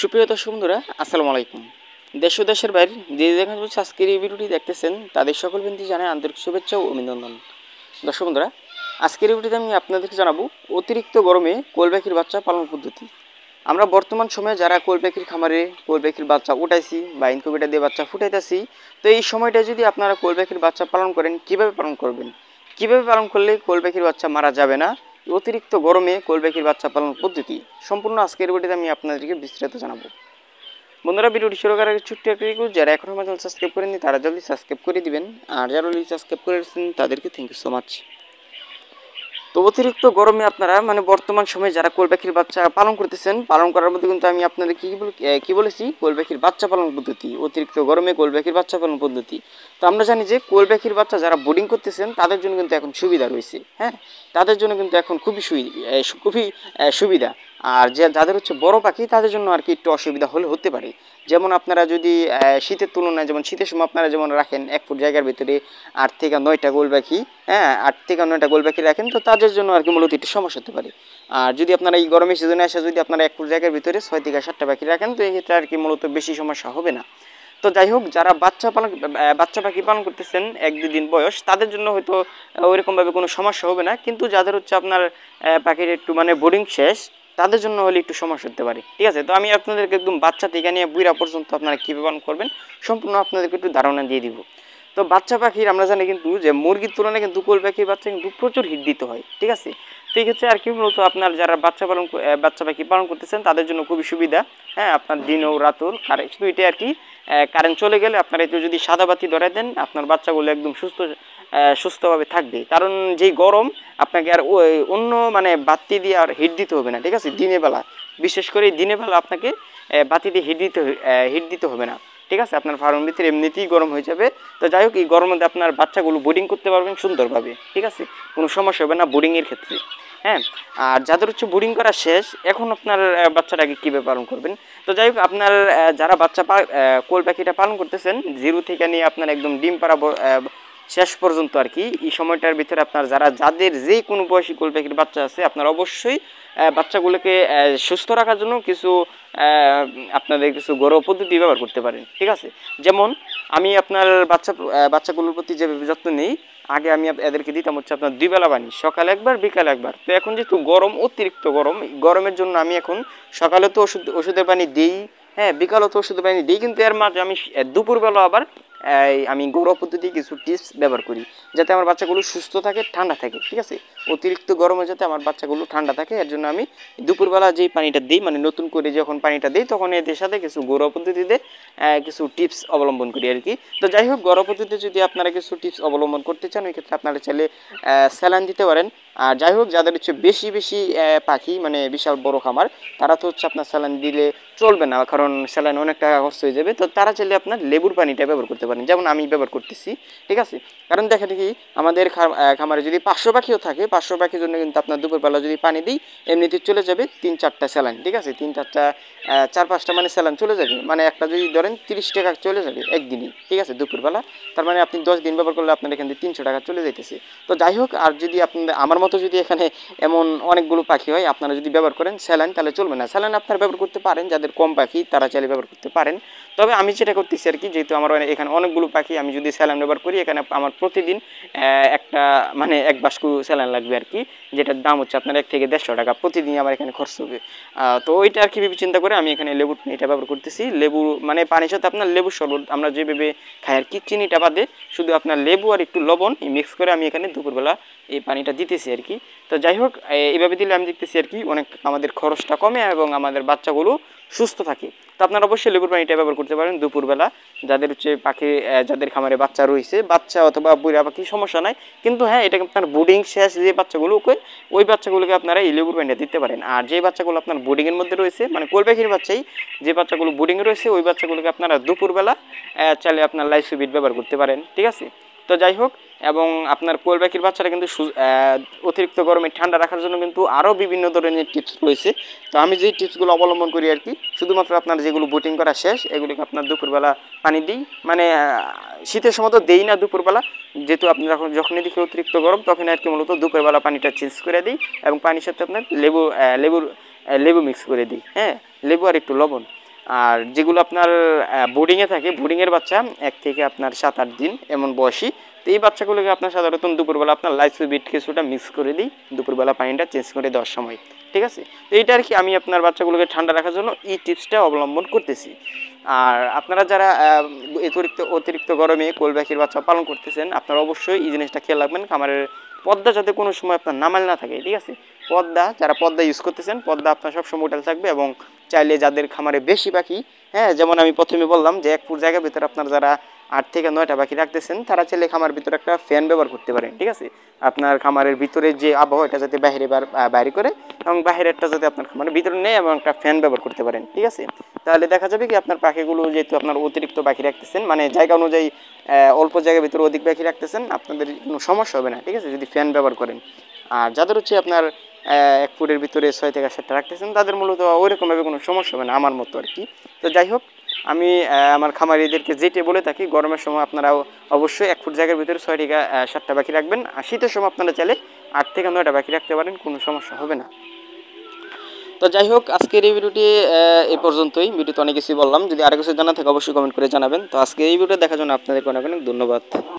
সুপ্রিয় দর্শক বন্ধুরা আসসালামু আলাইকুম দেশ ও দেশের বাইরে যে যেখানে বলছে আজকের এই ভিডিওটি দেখতেছেন তাদের সকল বিন্দু জানায় আন্তরিক শুভেচ্ছা ও অভিনন্দন দর্শক বন্ধুরা আজকের এই ভিডিওতে আমি আপনাদেরকে জানাবো অতিরিক্ত গরমে পাখির বাচ্চা পালন পদ্ধতি আমরা বর্তমান সময়ে যারা পাখির খামারে পাখির বাচ্চা উঠাইছি বা ইনকুবেটার দিয়ে বাচ্চা ফুটাইতেছি তো এই সময়টা যদি আপনারা পাখির বাচ্চা পালন করেন কিভাবে পালন করবেন কিভাবে পালন করলে পাখির বাচ্চা মারা যাবে না অতিরিক্ত গরমে কোলবেকির বাচ্চা পালন পদ্ধতি সম্পূর্ণ আজকের ভিডিওতে আমি আপনাদেরকে বিস্তারিত জানাবো বন্ধুরা ভিডিওটি শুরু করার আগে ছোট্ট একটা রিকোয়েস্ট যারা এখন আমার চ্যানেল সাবস্ক্রাইব করেননি তারা জলদি সাবস্ক্রাইব করে দিবেন আর যারা অলরেডি সাবস্ক্রাইব করেছেন তাদেরকে থ্যাংক ইউ সো মাচ তো অতিরিক্ত গরমে আপনারা মানে বর্তমান সময়ে যারা কোলবাখির বাচ্চা পালন করতেছেন পালন করার মধ্যে কিন্তু আমি আপনাদের কী কী বলেছি কোলবাখির বাচ্চা পালন পদ্ধতি অতিরিক্ত গরমে কোলবাখির বাচ্চা পালন পদ্ধতি তো আমরা জানি যে কোলবাখির বাচ্চা যারা বোর্ডিং করতেছেন তাদের জন্য কিন্তু এখন সুবিধা রয়েছে হ্যাঁ তাদের জন্য কিন্তু এখন খুবই খুবই সুবিধা আর যে যাদের হচ্ছে বড় পাখি তাদের জন্য আর কি একটু অসুবিধা হলে হতে পারে যেমন আপনারা যদি শীতের তুলনায় যেমন শীতের সময় আপনারা যেমন রাখেন এক ফুট জায়গার ভিতরে আট থেকে নয়টা গোল পাখি হ্যাঁ আট থেকে নয়টা গোল পাখি রাখেন তো তাদের জন্য আর কি মূলত একটু সমস্যা হতে পারে আর যদি আপনারা এই গরমের সিজনে আসে যদি আপনারা এক ফুট জায়গার ভিতরে ছয় থেকে সাতটা পাখি রাখেন তো এক্ষেত্রে আর কি মূলত বেশি সমস্যা হবে না তো যাই হোক যারা বাচ্চা পালন বাচ্চা পাখি পালন করতেছেন এক দিন বয়স তাদের জন্য হয়তো ওইরকমভাবে কোনো সমস্যা হবে না কিন্তু যাদের হচ্ছে আপনার পাখির একটু মানে বোর্ডিং শেষ তাদের জন্য হলে একটু সমস্যা হতে পারে ঠিক আছে তো আমি আপনাদেরকে একদম বাচ্চা থেকে নিয়ে বুড়া পর্যন্ত আপনারা কী পালন করবেন সম্পূর্ণ আপনাদেরকে একটু ধারণা দিয়ে দিব তো বাচ্চা পাখির আমরা জানি কিন্তু যে মুরগির তুলনায় কিন্তু কোল পাখির বাচ্চা কিন্তু প্রচুর হিট দিতে হয় ঠিক আছে তো এই ক্ষেত্রে আর কি মূলত আপনার যারা বাচ্চা পালন বাচ্চা পাখি পালন করতেছেন তাদের জন্য খুবই সুবিধা হ্যাঁ আপনার দিনও রাতুর কারেন্ট শুধু এটা আর কি কারেন্ট চলে গেলে আপনারা একটু যদি সাদা বাতি ধরে দেন আপনার বাচ্চাগুলো একদম সুস্থ সুস্থভাবে থাকবে কারণ যেই গরম আপনাকে আর অন্য মানে বাতি দিয়ে আর হিট দিতে হবে না ঠিক আছে দিনের বেলা বিশেষ করে দিনের বেলা আপনাকে বাতি দিয়ে হিট দিতে হিট দিতে হবে না ঠিক আছে আপনার ফার্মের ভিতরে এমনিতেই গরম হয়ে যাবে তো যাই হোক এই গরমের মধ্যে আপনার বাচ্চাগুলো বোর্ডিং করতে পারবেন সুন্দরভাবে ঠিক আছে কোনো সমস্যা হবে না বোর্ডিংয়ের ক্ষেত্রে হ্যাঁ আর যাদের হচ্ছে বোর্ডিং করা শেষ এখন আপনার বাচ্চাটাকে কীভাবে পালন করবেন তো যাই হোক আপনার যারা বাচ্চা কোল পাখিটা পালন করতেছেন জিরো থেকে নিয়ে আপনার একদম ডিম পাড়া শেষ পর্যন্ত আর কি এই সময়টার ভিতরে আপনার যারা যাদের যেই কোনো বয়সী গোল পাখির বাচ্চা আছে আপনার অবশ্যই বাচ্চাগুলোকে সুস্থ রাখার জন্য কিছু আপনাদের কিছু গৌরব পদ্ধতি ব্যবহার করতে পারেন ঠিক আছে যেমন আমি আপনার বাচ্চা বাচ্চাগুলোর প্রতি যে যত্ন নেই আগে আমি এদেরকে দিতাম হচ্ছে আপনার দুই বেলা পানি সকালে একবার বিকালে একবার তো এখন যেহেতু গরম অতিরিক্ত গরম গরমের জন্য আমি এখন সকালে তো ওষুধ ওষুধের পানি দিই হ্যাঁ বিকালে তো ওষুধের পানি দিই কিন্তু এর মাঝে আমি দুপুরবেলা আবার আমি গৌরব পদ্ধতি কিছু টিপস ব্যবহার করি যাতে আমার বাচ্চাগুলো সুস্থ থাকে ঠান্ডা থাকে ঠিক আছে অতিরিক্ত গরমে যাতে আমার বাচ্চাগুলো ঠান্ডা থাকে এর জন্য আমি দুপুরবেলা যেই পানিটা দিই মানে নতুন করে যখন পানিটা দিই তখন এদের সাথে কিছু গৌরব পদ্ধতিতে কিছু টিপস অবলম্বন করি আর কি তো যাই হোক গৌরব পদ্ধতিতে যদি আপনারা কিছু টিপস অবলম্বন করতে চান ওই ক্ষেত্রে আপনারা চাইলে স্যালান দিতে পারেন আর যাই হোক যাদের হচ্ছে বেশি বেশি পাখি মানে বিশাল বড় খামার তারা তো হচ্ছে আপনার স্যালান দিলে চলবে না কারণ স্যালাইন অনেক টাকা খরচ হয়ে যাবে তো তারা চাইলে আপনার লেবুর পানিটা ব্যবহার করতে পারেন যেমন আমি ব্যবহার করতেছি ঠিক আছে কারণ দেখেন কি আমাদের খামারে যদি পাঁচশো পাখিও থাকে পাঁচশো পাখির জন্য কিন্তু আপনার দুপুরবেলা যদি পানি দিই এমনিতে চলে যাবে তিন চারটা স্যালাইন ঠিক আছে তিন চারটা চার পাঁচটা মানে স্যালাইন চলে যাবে মানে একটা যদি ধরেন তিরিশ টাকা চলে যাবে একদিনই ঠিক আছে দুপুরবেলা তার মানে আপনি দশ দিন ব্যবহার করলে আপনার এখান থেকে তিনশো টাকা চলে যেতেছে তো যাই হোক আর যদি আপনার আমার মতো যদি এখানে এমন অনেকগুলো পাখি হয় আপনারা যদি ব্যবহার করেন স্যালাইন তাহলে চলবে না স্যালাইন আপনারা ব্যবহার করতে পারেন যাদের যাদের কম পাখি তারা চাইলে ব্যবহার করতে পারেন তবে আমি যেটা করতেছি আর কি যেহেতু আমার এখানে অনেকগুলো পাখি আমি যদি স্যালান ব্যবহার করি এখানে আমার প্রতিদিন একটা মানে এক বাসকু স্যালান লাগবে আর কি যেটার দাম হচ্ছে আপনার এক থেকে দেড়শো টাকা প্রতিদিন আমার এখানে খরচ হবে তো ওইটা আর কি চিন্তা করে আমি এখানে লেবু এটা ব্যবহার করতেছি লেবু মানে পানির সাথে আপনার লেবু শরবত আমরা যেভাবে খাই আর কি চিনিটা বাদে শুধু আপনার লেবু আর একটু লবণ এই মিক্স করে আমি এখানে দুপুরবেলা এই পানিটা দিতেছি আর কি তো যাই হোক এইভাবে দিলে আমি দেখতেছি আর কি অনেক আমাদের খরচটা কমে এবং আমাদের বাচ্চাগুলো সুস্থ থাকে তো আপনারা অবশ্যই লেবুর পানিটা ব্যবহার করতে পারেন দুপুরবেলা যাদের হচ্ছে পাখি যাদের খামারে বাচ্চা রয়েছে বাচ্চা অথবা বুড়া পাখি সমস্যা নাই কিন্তু হ্যাঁ এটাকে আপনার বোর্ডিং শেষ যে বাচ্চাগুলো ওকে ওই বাচ্চাগুলোকে আপনারা এই লেবুর পানিটা দিতে পারেন আর যে বাচ্চাগুলো আপনার বোর্ডিংয়ের মধ্যে রয়েছে মানে কোল পাখির বাচ্চাই যে বাচ্চাগুলো বোর্ডিংয়ে রয়েছে ওই বাচ্চাগুলোকে আপনারা দুপুরবেলা চাইলে আপনার লাইসুবিট ব্যবহার করতে পারেন ঠিক আছে তো যাই হোক এবং আপনার কোয়েল পাখির বাচ্চারা কিন্তু অতিরিক্ত গরমে ঠান্ডা রাখার জন্য কিন্তু আরও বিভিন্ন ধরনের টিপস রয়েছে তো আমি যেই টিপসগুলো অবলম্বন করি আর কি শুধুমাত্র আপনার যেগুলো বোটিং করা শেষ এগুলিকে আপনার দুপুরবেলা পানি দিই মানে শীতের সময় তো দেই না দুপুরবেলা যেহেতু আপনি যখন যখনই দেখি অতিরিক্ত গরম তখন আর কি মূলত দুপুরবেলা পানিটা চেঞ্জ করে দিই এবং পানির সাথে আপনার লেবু লেবুর লেবু মিক্স করে দিই হ্যাঁ লেবু আর একটু লবণ আর যেগুলো আপনার বোর্ডিংয়ে থাকে বোর্ডিংয়ের বাচ্চা এক থেকে আপনার সাত আট দিন এমন বয়সী তো এই বাচ্চাগুলোকে আপনার সাধারণত দুপুরবেলা আপনার লাইফ বিট কিছুটা মিক্স করে দিই দুপুরবেলা পানিটা চেঞ্জ করে দেওয়ার সময় ঠিক আছে তো এইটা আর কি আমি আপনার বাচ্চাগুলোকে ঠান্ডা রাখার জন্য এই টিপসটা অবলম্বন করতেছি আর আপনারা যারা অতিরিক্ত অতিরিক্ত গরমে কোলব্যাকির বাচ্চা পালন করতেছেন আপনারা অবশ্যই এই জিনিসটা খেয়াল রাখবেন খামারের পদ্মা যাতে কোনো সময় আপনার নামাল না থাকে ঠিক আছে পদ্মা যারা পদ্মা ইউজ করতেছেন পদ্মা আপনার সবসময় উঠাল থাকবে এবং চাইলে যাদের খামারে বেশি পাখি হ্যাঁ যেমন আমি প্রথমে বললাম যে এক ফুট জায়গার ভিতরে আপনার যারা আট থেকে নয়টা বাকি রাখতেছেন তারা চাইলে খামার ভিতরে একটা ফ্যান ব্যবহার করতে পারেন ঠিক আছে আপনার খামারের ভিতরে যে আবহাওয়া এটা যাতে বাইরে বাইরে করে এবং বাইরেরটা যাতে আপনার খামারের ভিতরে নেয় এবং একটা ফ্যান ব্যবহার করতে পারেন ঠিক আছে তাহলে দেখা যাবে কি আপনার পাখিগুলো যেহেতু আপনার অতিরিক্ত বাকি রাখতেছেন মানে জায়গা অনুযায়ী অল্প জায়গার ভিতরে অধিক বাকি রাখতেছেন আপনাদের কোনো সমস্যা হবে না ঠিক আছে যদি ফ্যান ব্যবহার করেন আর যাদের হচ্ছে আপনার এক ফুটের ভিতরে ছয় থেকে সাতটা রাখতেছেন তাদের মূলত ওইরকমভাবে কোনো সমস্যা হবে না আমার মতো আর কি তো যাই হোক আমি আমার খামারিদেরকে যেটে বলে থাকি গরমের সময় আপনারাও অবশ্যই এক ফুট জায়গার ভিতরে ছয় টিকা সাতটা পাখি রাখবেন আর শীতের সময় আপনারা চাইলে আট থেকে নয়টা পাখি রাখতে পারেন কোনো সমস্যা হবে না তো যাই হোক আজকের এই ভিডিওটি এই পর্যন্তই ভিডিওতে অনেক কিছুই বললাম যদি আরও কিছু জানা থাকে অবশ্যই কমেন্ট করে জানাবেন তো আজকে এই ভিডিও দেখার জন্য আপনাদেরকে অনেক অনেক ধন্যবাদ